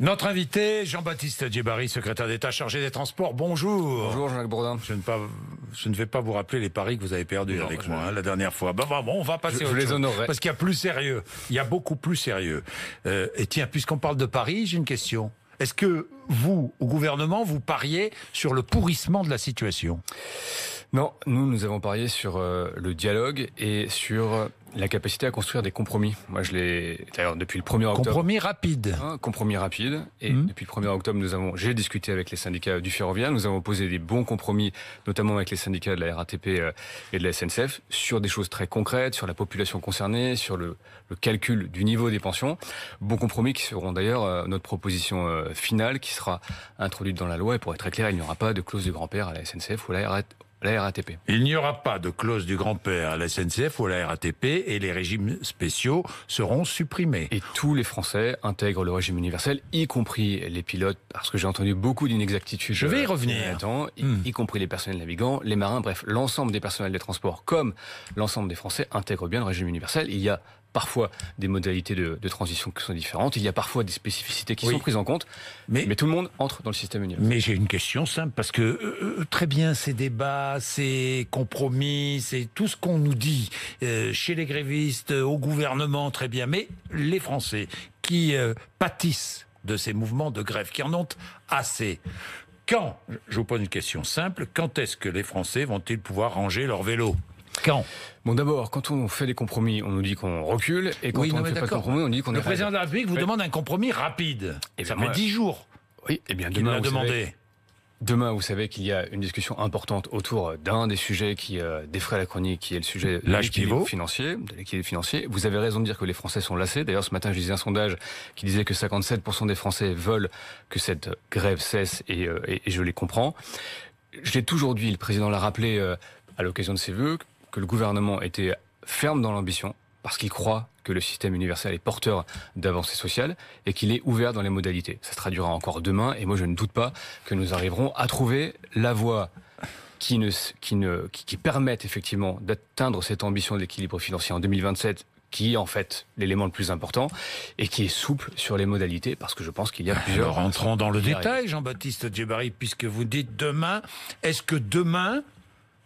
Notre invité, Jean-Baptiste Djebari, secrétaire d'État chargé des Transports. Bonjour. Bonjour, Jacques Bourdin. Je ne, je ne vais pas vous rappeler les paris que vous avez perdus avec moi hein, la dernière fois. Bah, bah, bon, on va passer je, je les honorerai. Parce qu'il y a plus sérieux. Il y a beaucoup plus sérieux. Euh, et tiens, puisqu'on parle de Paris, j'ai une question. Est-ce que vous, au gouvernement, vous pariez sur le pourrissement de la situation non, nous, nous avons parié sur euh, le dialogue et sur euh, la capacité à construire des compromis. Moi, je l'ai d'ailleurs depuis le 1er octobre. Compromis rapide. Hein, compromis rapide. Et hmm. depuis le 1er octobre, nous avons, j'ai discuté avec les syndicats du ferroviaire. Nous avons posé des bons compromis, notamment avec les syndicats de la RATP euh, et de la SNCF, sur des choses très concrètes, sur la population concernée, sur le, calcul du niveau des pensions. Bons compromis qui seront d'ailleurs notre proposition finale, qui sera introduite dans la loi. Et pour être clair, il n'y aura pas de clause de grand-père à la SNCF ou à la RATP il n'y aura pas de clause du grand-père à la SNCF ou à la RATP et les régimes spéciaux seront supprimés. Et tous les Français intègrent le régime universel, y compris les pilotes, parce que j'ai entendu beaucoup d'inexactitudes. Je vais y revenir. Euh, Temps, hmm. y, compris les personnels navigants, les marins, bref, l'ensemble des personnels des transports, comme l'ensemble des Français, intègrent bien le régime universel. Il y a parfois des modalités de, transition qui sont différentes, il y a parfois des spécificités qui sont prises en compte, mais, tout le monde entre dans le système universel. Mais j'ai une question simple, parce que euh, euh, très bien ces débats, ces compromis, c'est tout ce qu'on nous dit euh, chez les grévistes, au gouvernement, très bien, mais les Français qui pâtissent de ces mouvements de grève, qui en ont assez. Quand, je vous pose une question simple, quand est-ce que les Français vont-ils pouvoir ranger leur vélo quand Bon, d'abord, quand on fait des compromis, on nous dit qu'on recule, et quand on ne fait pas de compromis, on dit qu'on est. Le président de la République vous demande un compromis rapide. Et eh ça fait dix jours. Oui, et eh bien demain. demandé. demain, vous savez qu'il y a une discussion importante autour d'un des sujets qui euh, défraie la chronique, qui est le sujet de l'équilibre financier, l'équilibre financier. Vous avez raison de dire que les Français sont lassés. D'ailleurs, ce matin, je lisais un sondage qui disait que 57% des Français veulent que cette grève cesse, euh, et, je les comprends. J'ai toujours dit, le président l'a rappelé. Euh, à l'occasion de ses vœux, que le gouvernement était ferme dans l'ambition, parce qu'il croit que le système universel est porteur d'avancées sociales et qu'il est ouvert dans les modalités. Ça se traduira encore demain et moi je ne doute pas que nous arriverons à trouver la voie qui, permette effectivement d'atteindre cette ambition d'équilibre financier en 2027 qui est en fait l'élément le plus important et qui est souple sur les modalités parce que je pense qu'il y a plusieurs. Alors, dans le détail, Jean-Baptiste Djebari, puisque vous dites demain, est-ce que demain,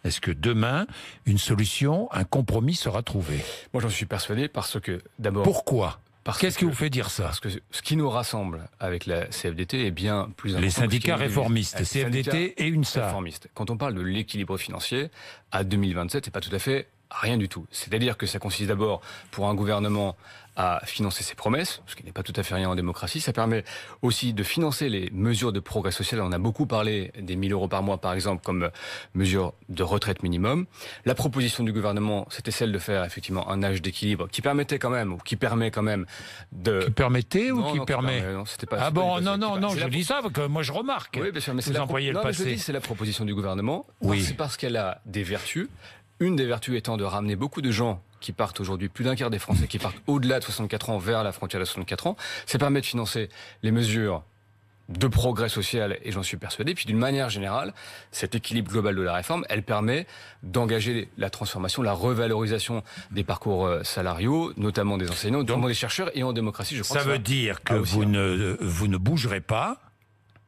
est-ce que demain, une solution, un compromis sera trouvé Moi, j'en suis persuadé parce que d'abord. Pourquoi Qu'est-ce qui vous fait dire ça Parce que ce qui nous rassemble avec la CFDT est bien plus important. Les syndicats réformistes, CFDT et UNSA. Réformistes. Quand on parle de l'équilibre financier, à 2027, c'est pas tout à fait Rien du tout. C'est-à-dire que ça consiste d'abord pour un gouvernement à financer ses promesses, ce qui n'est pas tout à fait rien en démocratie. Ça permet aussi de financer les mesures de progrès social. On a beaucoup parlé des 1000 euros par mois, par exemple, comme mesure de retraite minimum. La proposition du gouvernement, c'était celle de faire effectivement un âge d'équilibre qui permettait quand même, ou qui permet quand même de... Qui permettait ou qui permet pas, Ah bon, non, non, non, je dis ça que moi je remarque. Oui, mais c'est la... C'est la proposition du gouvernement. Oui. C'est parce qu'elle a des vertus. Une des vertus étant de ramener beaucoup de gens qui partent aujourd'hui, plus d'un quart des Français qui partent au-delà de 64 ans vers la frontière de 64 ans, ça permet de financer les mesures de progrès social, et j'en suis persuadé. Puis d'une manière générale, cet équilibre global de la réforme, elle permet d'engager la transformation, la revalorisation des parcours euh, salariaux, notamment des enseignants, notamment des chercheurs, et en démocratie, je pense. Ça veut dire que vous, hein. ne, euh, vous ne bougerez pas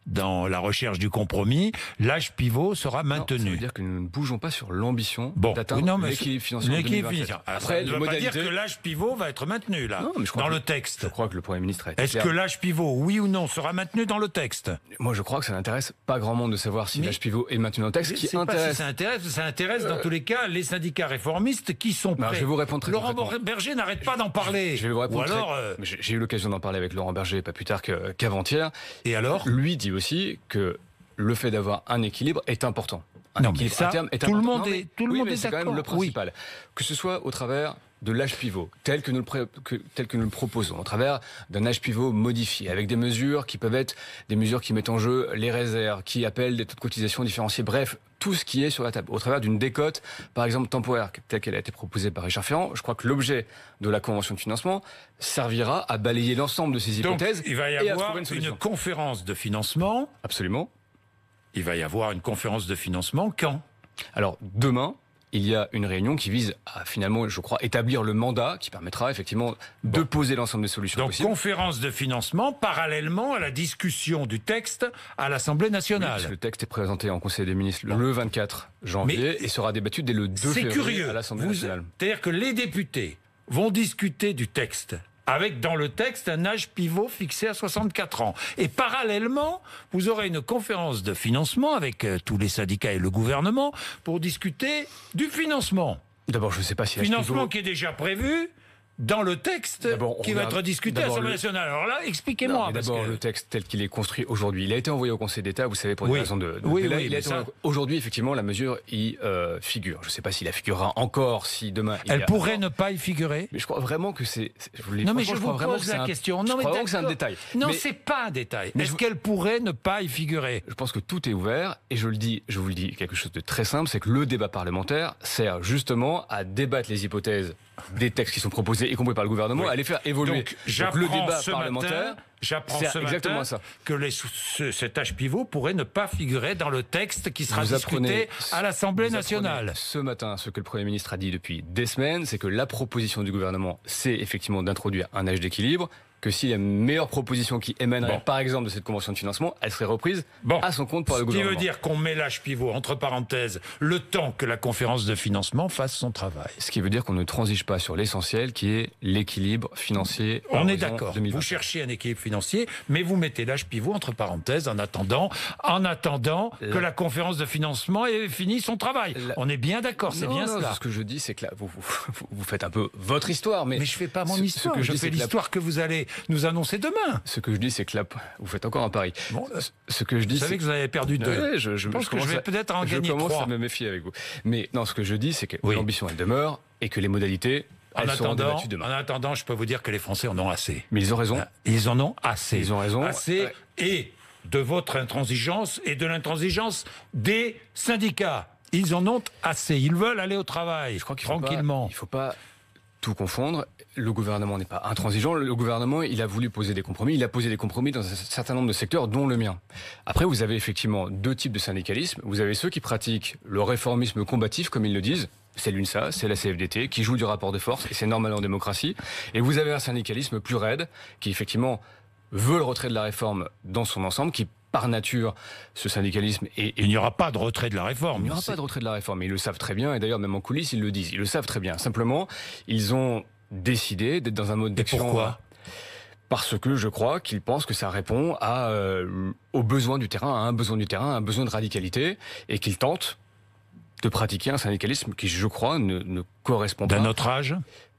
dans la recherche du compromis, l'âge pivot sera maintenu. cest à dire que nous ne bougeons pas sur l'ambition d'atteindre oui, l'équilibre financier. Ah, Après, ne veut dire que l'âge pivot va être maintenu là, dans le texte. Je crois que le Premier ministre est. Est-ce que l'âge pivot, oui ou non, sera maintenu dans le texte Moi, je crois que ça n'intéresse pas grand monde de savoir si l'âge pivot est maintenu dans le texte. Qui intéresse... si ça intéresse, ça intéresse dans euh, tous les cas les syndicats réformistes qui sont prêts. je vais vous répondre Laurent Berger n'arrête pas d'en parler. Je vais vous répondre. alors, euh, j'ai eu l'occasion d'en parler avec Laurent Berger pas plus tard qu'avant-hier. Et alors Lui dit aussi que le fait d'avoir un équilibre est important. tout le monde est, tout le monde le principal. Que ce soit au travers de l'âge pivot, tel que, nous le tel que nous le proposons, au travers d'un âge pivot modifié, avec des mesures qui peuvent être des mesures qui mettent en jeu les réserves, qui appellent des taux de cotisation différenciés. Bref, tout ce qui est sur la table, au travers d'une décote, par exemple temporaire, telle qu'elle a été proposée par Richard Ferrand. Je crois que l'objet de la convention de financement servira à balayer l'ensemble de ces hypothèses. Donc, il va y avoir une conférence de financement. Absolument. Il va y avoir une conférence de financement quand Alors demain, il y a une réunion qui vise à finalement, je crois, établir le mandat qui permettra effectivement de poser l'ensemble des solutions Donc, conférence de financement parallèlement à la discussion du texte à l'Assemblée nationale. le texte est présenté en Conseil des ministres le 24 janvier et sera débattu dès le 2 février à l'Assemblée nationale. C'est-à-dire que les députés vont discuter du texte avec dans le texte un âge pivot fixé à 64 ans. Et parallèlement, vous aurez une conférence de financement avec euh, tous les syndicats et le gouvernement pour discuter du financement. D'abord, je ne sais pas si... Financement qui est déjà prévu, dans le texte qui va être discuté à l'Assemblée nationale. Alors là, expliquez-moi. D'abord, le texte tel qu'il est construit aujourd'hui, il a été envoyé au Conseil d'État, vous savez, pour des raisons de, de oui, Oui, Aujourd'hui, effectivement, la mesure y euh, figure. Je ne sais pas s'il la figurera encore, si demain... Elle pourrait ne pas y figurer Mais je crois vraiment que c'est... Non, mais je, vous pose la question. Je Non, mais c'est un détail. Non, ce c'est pas un détail. Est-ce qu'elle pourrait ne pas y figurer Je pense que tout est ouvert, et je, le dis, je vous le dis, quelque chose de très simple, c'est que le débat parlementaire sert justement à débattre les hypothèses des textes qui sont proposés, et compris par le gouvernement, à les faire évoluer. Donc, le débat parlementaire. Matin, J'apprends ça. que cet âge pivot pourrait ne pas figurer dans le texte qui sera discuté à l'Assemblée nationale. Ce matin, ce que le Premier ministre a dit depuis des semaines, c'est que la proposition du gouvernement, c'est effectivement d'introduire un âge d'équilibre que si la meilleure proposition qui émanerait, par exemple, de cette convention de financement, elle serait reprise à son compte par le gouvernement. Ce qui veut dire qu'on met l'âge pivot, entre parenthèses, le temps que la conférence de financement fasse son travail. Ce qui veut dire qu'on ne transige pas sur l'essentiel, qui est l'équilibre financier. On est d'accord. Vous cherchez un équilibre financier, mais vous mettez l'âge pivot, entre parenthèses, en attendant, en attendant que la conférence de financement ait fini son travail. On est bien d'accord, c'est bien non, Ce que je dis, c'est que là, vous, vous, faites un peu votre histoire. Mais, je ne fais pas mon ce, histoire, que je, fais l'histoire que vous allez nous annoncer demain. Ce que je dis, c'est que là, vous faites encore un pari. ce que je dis, vous savez que vous avez perdu deux. je, pense que je vais peut-être en gagner trois. Je commence à me méfier avec vous. Mais non, ce que je dis, c'est que l'ambition elle demeure et que les modalités en attendant, en attendant, je peux vous dire que les Français en ont assez. Mais ils ont raison. Hein, ils en ont assez. Ils ont raison. Assez et de votre intransigeance et de l'intransigeance des syndicats. Ils en ont assez. Ils veulent aller au travail. Je crois qu'il tranquillement. faut pas tout confondre, le gouvernement n'est pas intransigeant. Le gouvernement, il a voulu poser des compromis. Il a posé des compromis dans un certain nombre de secteurs, dont le mien. Après, vous avez effectivement deux types de syndicalisme. Vous avez ceux qui pratiquent le réformisme combatif, comme ils le disent. C'est l'UNSA, c'est la CFDT, qui joue du rapport de force, et c'est normal en démocratie. Et vous avez un syndicalisme plus raide, qui effectivement veut le retrait de la réforme dans son ensemble, qui par nature ce syndicalisme. Et, il n'y aura pas de retrait de la réforme. Il n'y aura pas de retrait de la réforme. Ils le savent très bien. Et d'ailleurs, même en coulisses, ils le disent. Ils le savent très bien. Simplement, ils ont décidé d'être dans un mode d'action. Pourquoi parce que je crois qu'ils pensent que ça répond à, euh, aux besoins du terrain, à un besoin du terrain, à un besoin de radicalité, et qu'ils tentent de pratiquer un syndicalisme qui, je crois, ne, ne correspond pas. D'un autre âge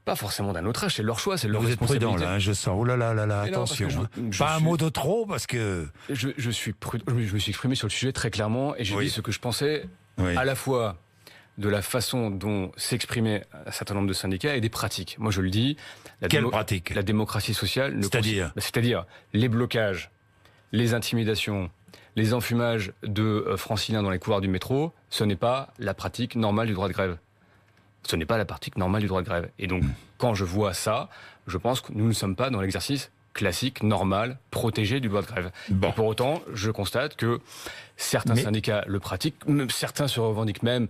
pas forcément d'un autre âge, c'est leur choix, c'est leur Vous êtes prudent là, hein, je sens. Oh là là là là, attention. Hein. pas un mot de trop parce que. Je, suis Je me suis exprimé sur le sujet très clairement et j'ai dit ce que je pensais à la fois de la façon dont s'exprimaient un certain nombre de syndicats et des pratiques. Moi, je le dis. La pratique La démocratie sociale. C'est-à-dire bah, C'est-à-dire les blocages, les intimidations, les enfumages de euh, franciliens dans les couloirs du métro, ce n'est pas la pratique normale du droit de grève. Ce n'est pas la pratique normale du droit de grève. Et donc, hmm quand je vois ça, je pense que nous ne sommes pas dans l'exercice classique, normal, protégé du droit de grève. pour autant, je constate que certains syndicats le pratiquent, certains se revendiquent même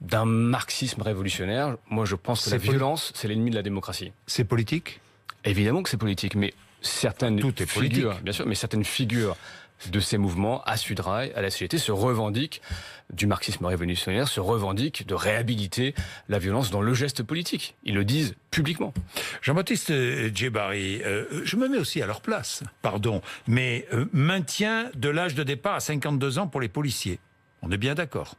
d'un marxisme révolutionnaire. Moi, je pense que la violence, c'est l'ennemi de la démocratie. C'est politique Évidemment que c'est politique, mais certaines Tout est politique. bien sûr, mais certaines figures de ces mouvements à Sudrail, à la CGT, se revendiquent du marxisme révolutionnaire, se revendiquent de réhabiliter la violence dans le geste politique. Ils le disent publiquement. Jean-Baptiste euh, Djebari, euh, je me mets aussi à leur place, pardon, mais euh, maintien de l'âge de départ à 52 ans pour les policiers. On est bien d'accord.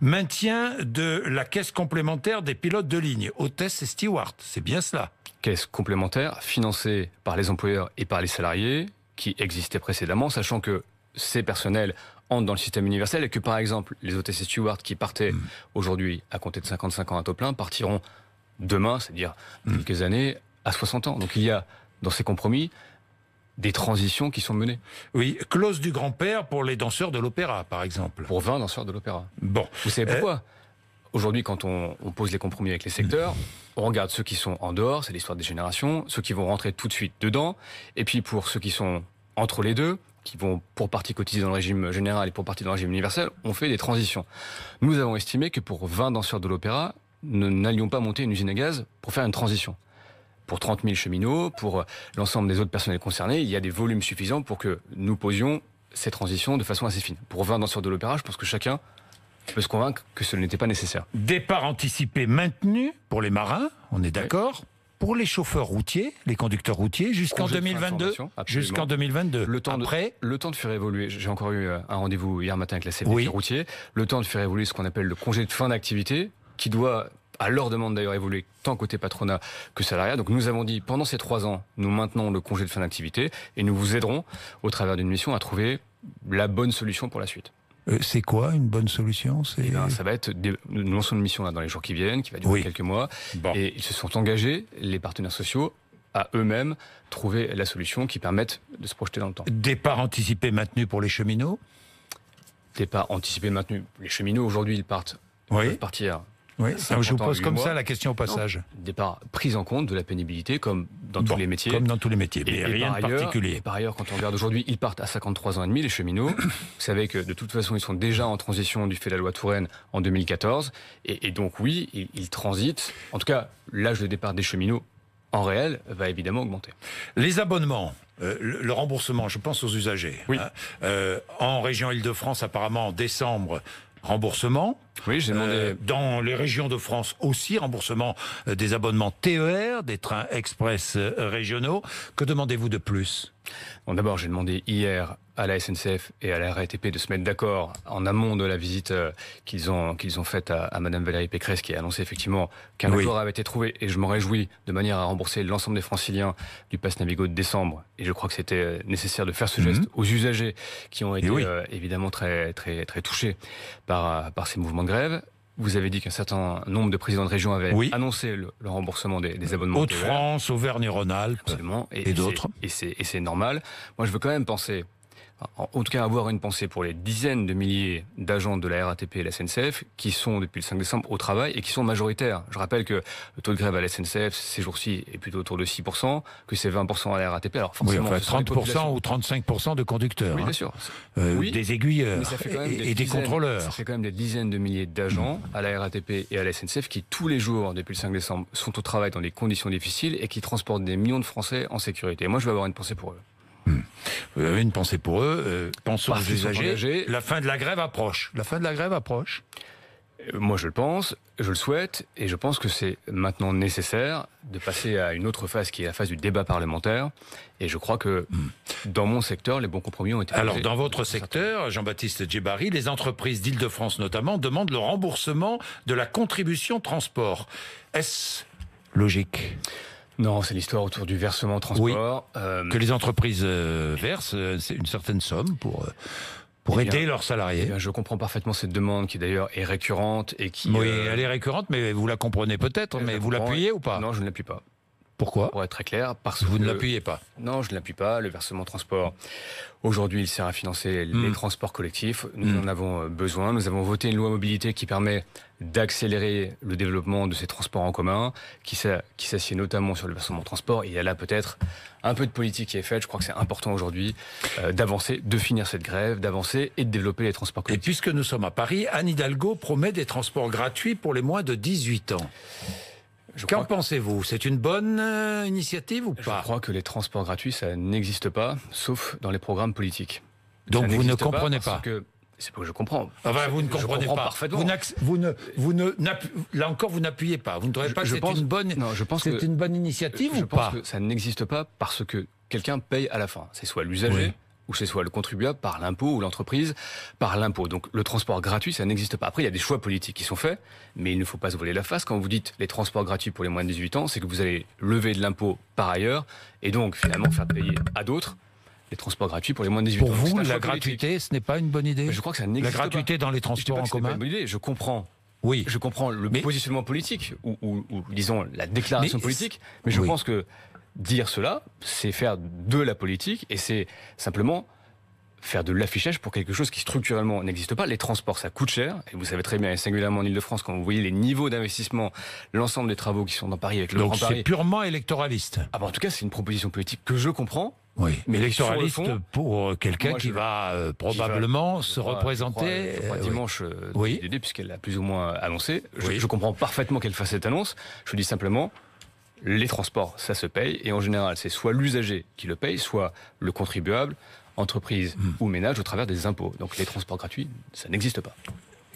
Maintien de la caisse complémentaire des pilotes de ligne, hôtesse et steward. C'est bien cela. Caisse complémentaire financée par les employeurs et par les salariés, qui existaient précédemment, sachant que ces personnels entrent dans le système universel et que par exemple les OTC Stewart qui partaient hmm. aujourd'hui à compter de 55 ans à taux plein partiront demain, c'est-à-dire hmm. quelques années, à 60 ans. Donc il y a dans ces compromis des transitions qui sont menées. Oui, clause du grand-père pour les danseurs de l'opéra, par exemple. Pour 20 danseurs de l'opéra. Bon. Vous savez euh, pourquoi Aujourd'hui, quand on, pose les compromis avec les secteurs, mmh. on regarde ceux qui sont en dehors, c'est l'histoire des générations, ceux qui vont rentrer tout de suite dedans, et puis pour ceux qui sont entre les deux, qui vont pour partie cotiser dans le régime général et pour partie dans le régime universel, on fait des transitions. Nous avons estimé que pour 20 danseurs de l'opéra, nous n'allions pas monter une usine à gaz pour faire une transition pour 30 000 cheminots, pour euh, l'ensemble des autres personnels concernés, il y a des volumes suffisants pour que nous posions ces transitions de façon assez fine. Pour 20 danseurs de l'opéra, je pense que chacun peut se convaincre que ce n'était pas nécessaire. Départ anticipé maintenu pour les marins, on est d'accord pour les chauffeurs routiers, les conducteurs routiers, jusqu'en 2022. Jusqu'en 2022. Le temps, Après, le temps de faire évoluer. J'ai encore eu euh, un rendez-vous hier matin avec la CFDT routier. Le temps de faire évoluer ce qu'on appelle le congé de fin d'activité, qui doit à leur demande d'ailleurs évoluer tant côté patronat que salariat. Donc nous avons dit pendant ces trois ans, nous maintenons le congé de fin d'activité et nous vous aiderons au travers d'une mission à trouver la bonne solution pour la suite. Euh, c'est quoi une bonne solution eh ben, Ça va être, des... nous lançons une mission là, dans les jours qui viennent, qui va durer quelques mois. Et ils se sont engagés, les partenaires sociaux, à eux-mêmes trouver la solution qui permette de se projeter dans le temps. Départ anticipé maintenu pour les cheminots Départ anticipé maintenu. Les cheminots, aujourd'hui, ils partent. Oui. partir. Oui, ah, je vous pose comme ça la question au passage. Départ prise en compte de la pénibilité comme dans tous les métiers. Comme dans tous les métiers, mais rien de particulier. par ailleurs, quand on regarde aujourd'hui, ils partent à 53 ans et demi, les cheminots. Vous savez que de toute façon, ils sont déjà en transition du fait de la loi Touraine en 2014. Et, donc oui, ils, transitent. En tout cas, l'âge de départ des cheminots en réel va évidemment augmenter. Les abonnements, euh, le remboursement, je pense aux usagers. Hein. Euh, en région Île-de-France, apparemment décembre, remboursement. Oui, j'ai demandé. Euh, dans les régions de France aussi, remboursement euh, des abonnements TER, des trains express euh, régionaux. Que demandez-vous de plus Bon, D'abord, j'ai demandé hier à la SNCF et à la RATP de se mettre d'accord en amont de la visite qu'ils ont, qu'ils ont faite à, Mme Madame Valérie Pécresse, qui a annoncé effectivement qu'un accord avait été trouvé, et je m'en réjouis, de manière à rembourser l'ensemble des franciliens du pass Navigo de décembre. Et je crois que c'était nécessaire de faire ce mhm. geste aux usagers qui ont été évidemment très, très, très touchés par, par ces mouvements grève. Vous avez dit qu'un certain nombre de présidents de région avaient annoncé le, remboursement des, des abonnements. de france auvergne Auvergne-Rhône-Alpes et, et d'autres. Et c'est normal. Moi, je veux quand même penser en, tout cas avoir une pensée pour les dizaines de milliers d'agents de la RATP et la SNCF qui sont depuis le 5 décembre au travail et qui sont majoritaires. Je rappelle que le taux de grève à la SNCF ces jours-ci est plutôt autour de 6%, que c'est 20% à la RATP. Alors forcément, oui, 30% ou 35% de conducteurs. Oui, hein. bien sûr. Euh, des aiguilleurs euh, et, des contrôleurs. Ça fait quand même des dizaines de milliers d'agents à la RATP et à la SNCF qui tous les jours depuis le 5 décembre sont au travail dans des conditions difficiles et qui transportent des millions de Français en sécurité. moi, je veux avoir une pensée pour eux. Hmm. Vous avez une pensée pour eux. Euh, aux usagers. La fin de la grève approche. La fin de la grève approche. Euh, moi, je le pense, je le souhaite, et je pense que c'est maintenant nécessaire de passer à une autre phase qui est la phase du débat parlementaire. Et je crois que hmm. dans mon secteur, les bons compromis ont été. Alors, dans votre secteur, Jean-Baptiste Djebari, les entreprises d'Île-de-France notamment demandent le remboursement de la contribution transport. Est-ce logique non, c'est l'histoire autour du versement transport. Euh, que les entreprises euh, versent euh, une certaine somme pour pour eh aider leurs salariés. Eh je comprends parfaitement cette demande qui d'ailleurs est récurrente et qui. Oui, elle est récurrente, mais vous la comprenez peut-être, mais vous l'appuyez ou pas Non, je ne l'appuie pas. Pourquoi Pour être très clair, parce que... Vous ne l'appuyez pas Non, je ne l'appuie pas. Le versement transport, aujourd'hui, il sert à financer les hmm. transports collectifs. Nous hmm. en avons euh, besoin. Nous avons voté une loi mobilité qui permet d'accélérer le développement de ces transports en commun, qui s'assied notamment sur le versement transport. Et il y a là peut-être un peu de politique qui est faite. Je crois que c'est important aujourd'hui euh, d'avancer, de finir cette grève, d'avancer et de développer les transports collectifs. Et puisque nous sommes à Paris, Anne Hidalgo promet des transports gratuits pour les moins de 18 ans. Qu'en pensez-vous C'est une bonne euh, initiative ou pas Je crois que les transports gratuits, ça n'existe pas, sauf dans les programmes politiques. Donc vous ne comprenez pas, c'est pas que je comprends. Ah bah, vous ne comprenez pas. Parfaitement. Vous, ne, vous ne, là encore, vous n'appuyez pas. Vous ne trouvez pas je, que c'est une bonne, non, je pense c'est une bonne initiative je pense que Ça n'existe pas parce que quelqu'un paye à la fin. C'est soit l'usager, ou ce soit le contribuable, par l'impôt ou l'entreprise, par l'impôt. Donc le transport gratuit, ça n'existe pas. Après, il y a des choix politiques qui sont faits, mais il ne faut pas se voler la face. Quand vous dites les transports gratuits pour les moins de 18 ans, c'est que vous allez lever de l'impôt par ailleurs, et donc finalement faire payer à d'autres les transports gratuits pour les moins de 18 ans. Pour vous, la gratuité, ce n'est pas une bonne idée Je crois que ça n'existe pas. La gratuité dans les transports en commun bonne idée. Je comprends oui. Je comprends le positionnement politique ou, disons la déclaration politique, mais je pense que dire cela, c'est faire de la politique et c'est simplement faire de l'affichage pour quelque chose qui structurellement n'existe pas. Les transports, ça coûte cher. Et vous savez très bien, singulièrement en Ile-de-France, quand vous voyez les niveaux d'investissement, l'ensemble des travaux qui sont dans Paris avec le Donc c'est purement électoraliste. Ah bah en tout cas, c'est une proposition politique que je comprends. Oui, mais électoraliste pour euh, quelqu'un euh, qui, va probablement se représenter dimanche puisqu'elle l'a plus ou moins annoncé. Je, je comprends parfaitement qu'elle fasse cette annonce. Je dis simplement, les transports, ça se paye. Et en général, c'est soit l'usager qui le paye, soit le contribuable, entreprise hmm. ou ménage au travers des impôts. Donc les transports gratuits, ça n'existe pas.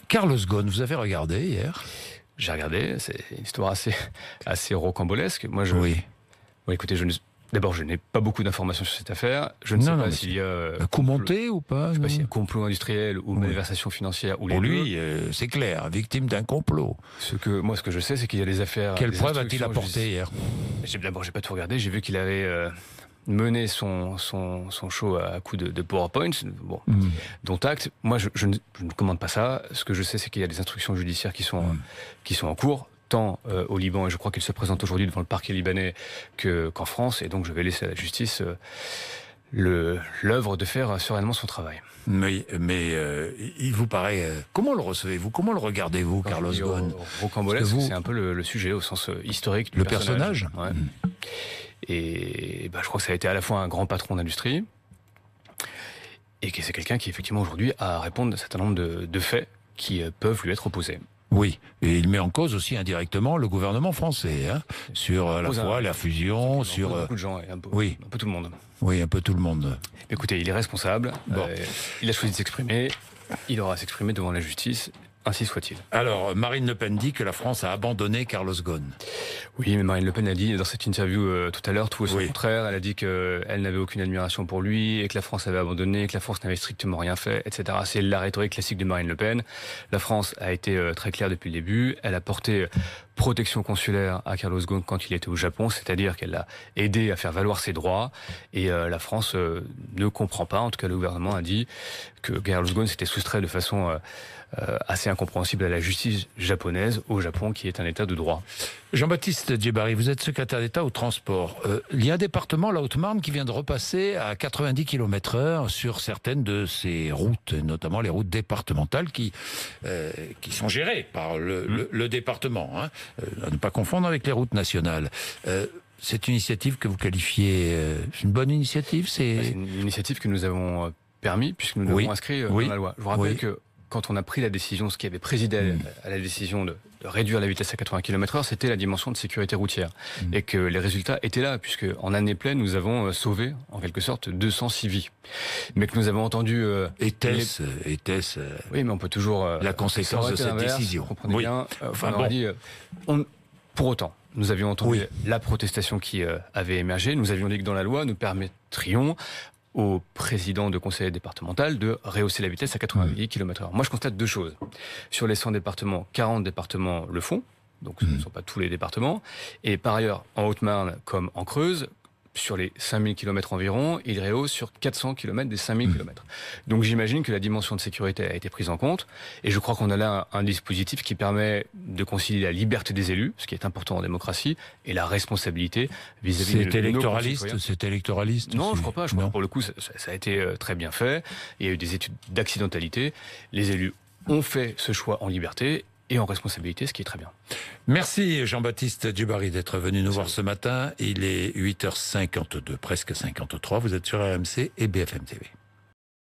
Carlos Ghosn, vous avez regardé hier J'ai regardé, c'est une histoire assez, assez rocambolesque. Moi, je. Oui. écoutez, je ne D'abord, je n'ai pas beaucoup d'informations sur cette affaire. Je ne euh, sais pas s'il y a commenté ou pas. Je sais pas s'il y a complot industriel ou une malversation financière ou les Pour lui, euh, c'est clair, victime d'un complot. Ce que moi, ce que je sais, c'est qu'il y a des affaires. Quelle preuve a-t-il apporté hier D'abord, je n'ai pas tout regardé. J'ai vu qu'il avait. Euh, mené son, son, son show à coup de, PowerPoint, hmm. dont acte. Moi, je, ne, commande pas ça. Ce que je sais, c'est qu'il y a des instructions judiciaires qui sont, hmm. qui sont en cours tant euh, au Liban, et je crois qu'il se présente aujourd'hui devant le parquet libanais, qu'en France. Et donc, je vais laisser à la justice euh, l'œuvre de faire euh, sereinement son travail. Mais, mais il vous paraît... comment le recevez-vous Comment le regardez-vous, ah, Carlos Ghosn vous... c'est un peu le, sujet au sens historique du Le personnage, hmm. Et bah, je crois que ça a été à la fois un grand patron d'industrie, et que c'est quelqu'un qui, effectivement, aujourd'hui, a à répondre à un certain nombre de, de faits qui peuvent lui être opposés. Oui, et il met en cause aussi indirectement le gouvernement français, hein, sur euh, la fois la fusion, sur... Euh, un peu, oui. un peu tout le monde. Oui, un peu tout le monde. Écoutez, il est responsable, euh, il a choisi de s'exprimer, il aura à s'exprimer devant la justice, ainsi soit-il. Alors, Marine Le Pen dit que la France a abandonné Carlos Ghosn. Oui, mais Marine Le Pen a dit dans cette interview euh, tout à l'heure tout au contraire. Elle a dit qu'elle n'avait aucune admiration pour lui et que la France avait abandonné, que la France n'avait strictement rien fait, etc. C'est la rhétorique classique de Marine Le Pen. La France a été euh, très claire depuis le début. Elle a porté protection consulaire à Carlos Ghosn quand il était au Japon, c'est-à-dire qu'elle l'a aidé à faire valoir ses droits. Et euh, la France euh, ne comprend pas, en tout cas le gouvernement a dit que Carlos Ghosn s'était soustrait de façon euh, assez incompréhensible à la justice japonaise au Japon, qui est un État de droit. Jean-Baptiste Djebari, vous êtes secrétaire d'État au transport. il y a un département, la Haute-Marne, qui vient de repasser à 90 km heure sur certaines de ses routes, notamment les routes départementales qui, qui sont gérées par le, hmm. département. Hein. Euh, à ne pas confondre avec les routes nationales. Euh, c'est une initiative que vous qualifiez euh, une bonne initiative. C'est bah, une initiative que nous avons permis puisque nous l'avons inscrit dans la loi. Je vous rappelle que quand on a pris la décision, ce qui avait présidé à hmm. la décision de réduire la vitesse à 80 km/h, c'était la dimension de sécurité routière. Mmh. Et que les résultats étaient là, puisque en année pleine, nous avons euh, sauvé, en quelque sorte, 206 vies. Mais que nous avons entendu... Et euh, était-ce... Euh, oui, mais on peut toujours... la conséquence de cette décision. Pour autant, nous avions entendu la protestation qui avait émergé. Nous avions dit que dans la loi, nous permettrions au président de conseil départemental de rehausser la vitesse à 90 km/h. Moi, je constate deux choses. Sur les 100 départements, 40 départements le font, donc ce mmh. ne sont pas tous les départements. Et par ailleurs, en Haute-Marne comme en Creuse, sur les 5000 km environ, il réhausse sur 400 km des 5000 mmh. km. Donc j'imagine que la dimension de sécurité a été prise en compte, et je crois qu'on a là un dispositif qui permet de concilier la liberté des élus, ce qui est important en démocratie, et la responsabilité vis-à-vis des de électoraliste, C'est électoraliste Non, je crois pas. Je crois que pour le coup, ça, ça a été euh, très bien fait. Il y a eu des études d'accidentalité. Les élus ont fait ce choix en liberté et en responsabilité, ce qui est très bien. Merci Jean-Baptiste Dubarry d'être venu nous voir ce matin. Il est 8h52, presque 53. Vous êtes sur RMC et BFM TV.